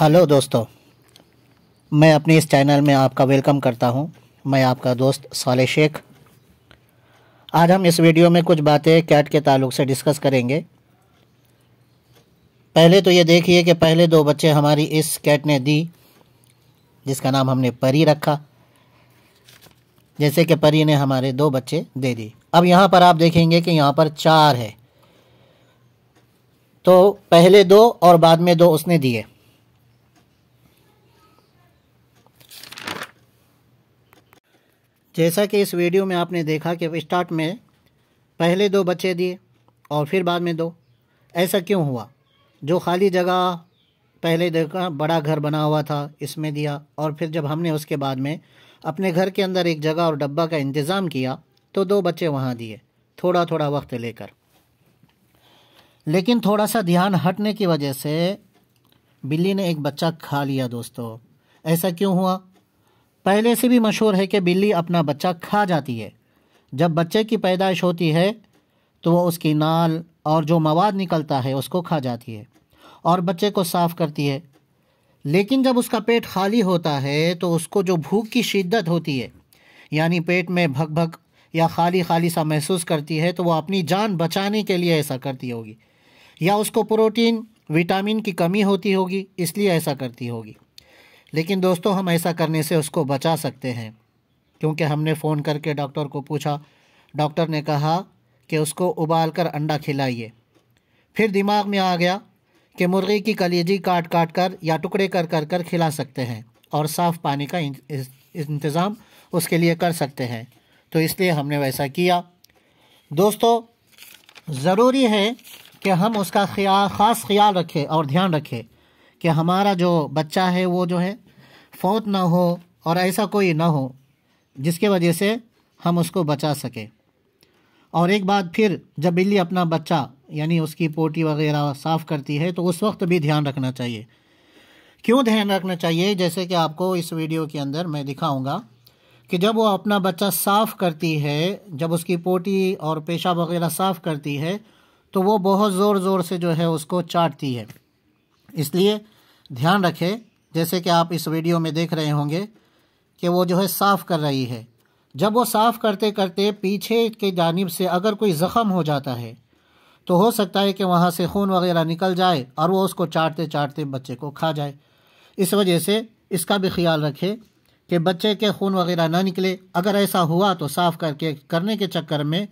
hello दोस्तों मैं अपने इस चैनल में आपका वेलकम करता हूं मैं आपका दोस्त साले शेख आज हम इस वीडियो में कुछ बातें कैट के ताल्लुक से डिस्कस करेंगे पहले तो ये देखिए कि पहले दो बच्चे हमारी इस कैट ने दी जिसका नाम हमने परी रखा जैसे कि परी ने हमारे दो बच्चे दे दिए अब यहाँ पर आप देखेंगे कि यहाँ पर चार है तो पहले दो और बाद में दो उसने दिए जैसा कि इस वीडियो में आपने देखा कि स्टार्ट में पहले दो बच्चे दिए और फिर बाद में दो ऐसा क्यों हुआ जो खाली जगह पहले देखा बड़ा घर बना हुआ था इसमें दिया और फिर जब हमने उसके बाद में अपने घर के अंदर एक जगह और डब्बा का इंतज़ाम किया तो दो बच्चे वहाँ दिए थोड़ा थोड़ा वक्त लेकर लेकिन थोड़ा सा ध्यान हटने की वजह से बिल्ली ने एक बच्चा खा लिया दोस्तों ऐसा क्यों हुआ पहले से भी मशहूर है कि बिल्ली अपना बच्चा खा जाती है जब बच्चे की पैदाइश होती है तो वह उसकी नाल और जो मवाद निकलता है उसको खा जाती है और बच्चे को साफ़ करती है लेकिन जब उसका पेट खाली होता है तो उसको जो भूख की शिद्दत होती है यानी पेट में भग भग या खाली खाली सा महसूस करती है तो वह अपनी जान बचाने के लिए ऐसा करती होगी या उसको प्रोटीन विटामिन की कमी होती होगी इसलिए ऐसा करती होगी लेकिन दोस्तों हम ऐसा करने से उसको बचा सकते हैं क्योंकि हमने फ़ोन करके डॉक्टर को पूछा डॉक्टर ने कहा कि उसको उबाल कर अंडा खिलाइए फिर दिमाग में आ गया कि मुर्गी की कलेजी काट काट कर या टुकड़े कर कर कर खिला सकते हैं और साफ़ पानी का इंतज़ाम उसके लिए कर सकते हैं तो इसलिए हमने वैसा किया दोस्तों ज़रूरी है कि हम उसका ख्याल ख़ास ख्याल रखें और ध्यान रखें कि हमारा जो बच्चा है वो जो है फौत ना हो और ऐसा कोई ना हो जिसके वजह से हम उसको बचा सकें और एक बात फिर जब बिल्ली अपना बच्चा यानी उसकी पोटी वगैरह साफ़ करती है तो उस वक्त भी ध्यान रखना चाहिए क्यों ध्यान रखना चाहिए जैसे कि आपको इस वीडियो के अंदर मैं दिखाऊंगा कि जब वो अपना बच्चा साफ़ करती है जब उसकी पोटी और पेशा वगैरह साफ़ करती है तो वो बहुत ज़ोर ज़ोर से जो है उसको चाटती है इसलिए ध्यान रखें जैसे कि आप इस वीडियो में देख रहे होंगे कि वो जो है साफ़ कर रही है जब वो साफ़ करते करते पीछे के जानब से अगर कोई ज़ख़म हो जाता है तो हो सकता है कि वहाँ से खून वगैरह निकल जाए और वो उसको चाटते चाटते बच्चे को खा जाए इस वजह से इसका भी ख्याल रखे कि बच्चे के खून वगैरह ना निकले अगर ऐसा हुआ तो साफ़ करके करने के चक्कर में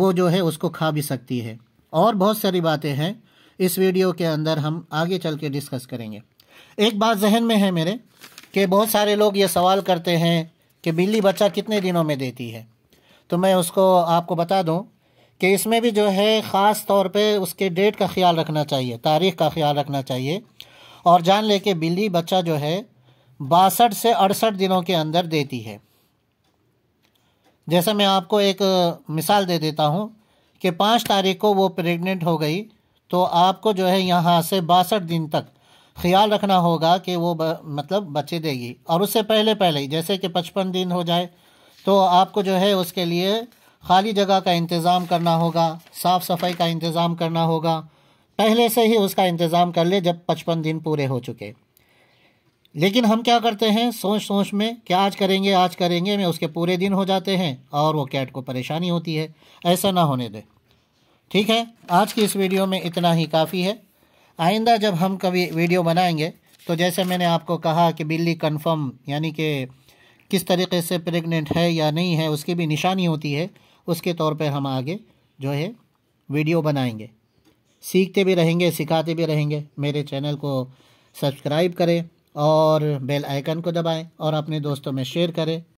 वो जो है उसको खा भी सकती है और बहुत सारी बातें हैं इस वीडियो के अंदर हम आगे चल के डिस्कस करेंगे एक बात जहन में है मेरे कि बहुत सारे लोग ये सवाल करते हैं कि बिल्ली बच्चा कितने दिनों में देती है तो मैं उसको आपको बता दूं कि इसमें भी जो है ख़ास तौर पे उसके डेट का ख्याल रखना चाहिए तारीख़ का ख्याल रखना चाहिए और जान ले कि बिल्ली बच्चा जो है बासठ से अड़सठ दिनों के अंदर देती है जैसे मैं आपको एक मिसाल दे देता हूँ कि पाँच तारीख को वो प्रेग्नेंट हो गई तो आपको जो है यहाँ से बासठ दिन तक ख्याल रखना होगा कि वो ब, मतलब बच्चे देगी और उससे पहले पहले ही जैसे कि पचपन दिन हो जाए तो आपको जो है उसके लिए खाली जगह का इंतज़ाम करना होगा साफ़ सफाई का इंतज़ाम करना होगा पहले से ही उसका इंतज़ाम कर ले जब पचपन दिन पूरे हो चुके लेकिन हम क्या करते हैं सोच सोच में कि आज करेंगे आज करेंगे में उसके पूरे दिन हो जाते हैं और वो कैट को परेशानी होती है ऐसा ना होने दे ठीक है आज की इस वीडियो में इतना ही काफ़ी है आइंदा जब हम कभी वीडियो बनाएंगे तो जैसे मैंने आपको कहा कि बिल्ली कंफर्म यानी कि किस तरीके से प्रेग्नेंट है या नहीं है उसकी भी निशानी होती है उसके तौर पे हम आगे जो है वीडियो बनाएंगे सीखते भी रहेंगे सिखाते भी रहेंगे मेरे चैनल को सब्सक्राइब करें और बेल आइकन को दबाएं और अपने दोस्तों में शेयर करें